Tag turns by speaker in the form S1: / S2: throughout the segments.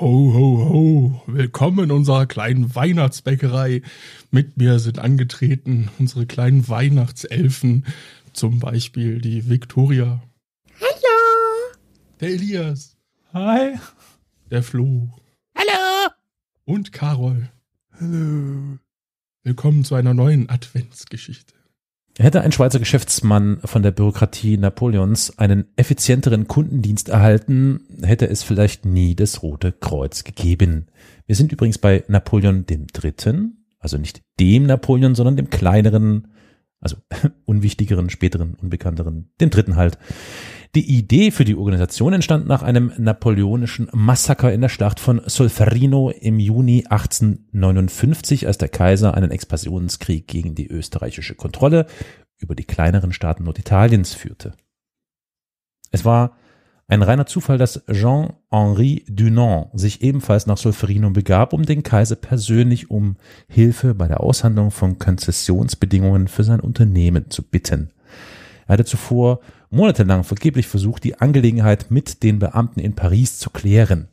S1: Ho, ho, ho, willkommen in unserer kleinen Weihnachtsbäckerei. Mit mir sind angetreten unsere kleinen Weihnachtselfen, zum Beispiel die Viktoria. Hallo. Der Elias. Hi. Der Flo. Hallo. Und Carol. Hallo. Willkommen zu einer neuen Adventsgeschichte.
S2: Hätte ein Schweizer Geschäftsmann von der Bürokratie Napoleons einen effizienteren Kundendienst erhalten, hätte es vielleicht nie das Rote Kreuz gegeben. Wir sind übrigens bei Napoleon dem Dritten, also nicht dem Napoleon, sondern dem kleineren, also unwichtigeren, späteren, unbekannteren, dem Dritten halt. Die Idee für die Organisation entstand nach einem napoleonischen Massaker in der Schlacht von Solferino im Juni 1859, als der Kaiser einen Expansionskrieg gegen die österreichische Kontrolle über die kleineren Staaten Norditaliens führte. Es war ein reiner Zufall, dass Jean-Henri Dunant sich ebenfalls nach Solferino begab, um den Kaiser persönlich um Hilfe bei der Aushandlung von Konzessionsbedingungen für sein Unternehmen zu bitten. Er hatte zuvor monatelang vergeblich versucht, die Angelegenheit mit den Beamten in Paris zu klären.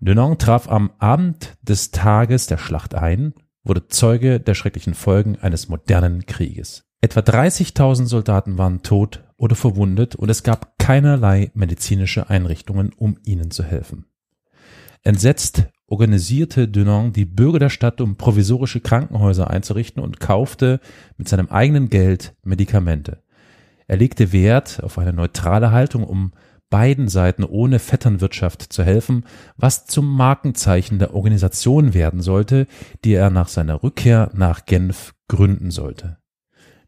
S2: Dunant traf am Abend des Tages der Schlacht ein, wurde Zeuge der schrecklichen Folgen eines modernen Krieges. Etwa 30.000 Soldaten waren tot oder verwundet und es gab keinerlei medizinische Einrichtungen, um ihnen zu helfen. Entsetzt organisierte Dunant die Bürger der Stadt, um provisorische Krankenhäuser einzurichten und kaufte mit seinem eigenen Geld Medikamente. Er legte Wert auf eine neutrale Haltung, um beiden Seiten ohne Vetternwirtschaft zu helfen, was zum Markenzeichen der Organisation werden sollte, die er nach seiner Rückkehr nach Genf gründen sollte.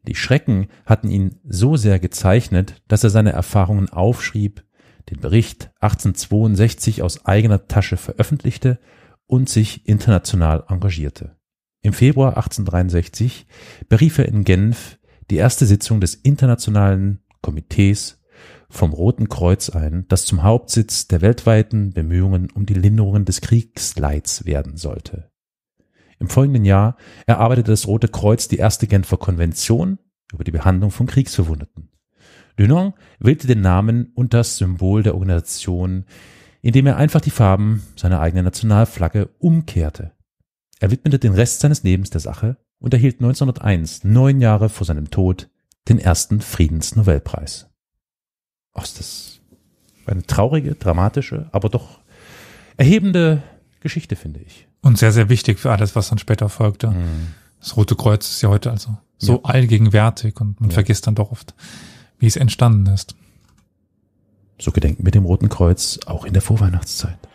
S2: Die Schrecken hatten ihn so sehr gezeichnet, dass er seine Erfahrungen aufschrieb, den Bericht 1862 aus eigener Tasche veröffentlichte und sich international engagierte. Im Februar 1863 berief er in Genf die erste Sitzung des Internationalen Komitees vom Roten Kreuz ein, das zum Hauptsitz der weltweiten Bemühungen um die Linderungen des Kriegsleids werden sollte. Im folgenden Jahr erarbeitete das Rote Kreuz die erste Genfer Konvention über die Behandlung von Kriegsverwundeten. Dunant wählte den Namen und das Symbol der Organisation, indem er einfach die Farben seiner eigenen Nationalflagge umkehrte. Er widmete den Rest seines Lebens der Sache und erhielt 1901, neun Jahre vor seinem Tod, den ersten Friedensnobelpreis. Ach, das eine traurige, dramatische, aber doch erhebende Geschichte, finde ich. Und sehr, sehr wichtig für alles, was dann später folgte. Mhm. Das Rote Kreuz ist ja heute also so ja. allgegenwärtig und man ja. vergisst dann doch oft, wie es entstanden ist. So gedenken wir dem Roten Kreuz auch in der Vorweihnachtszeit.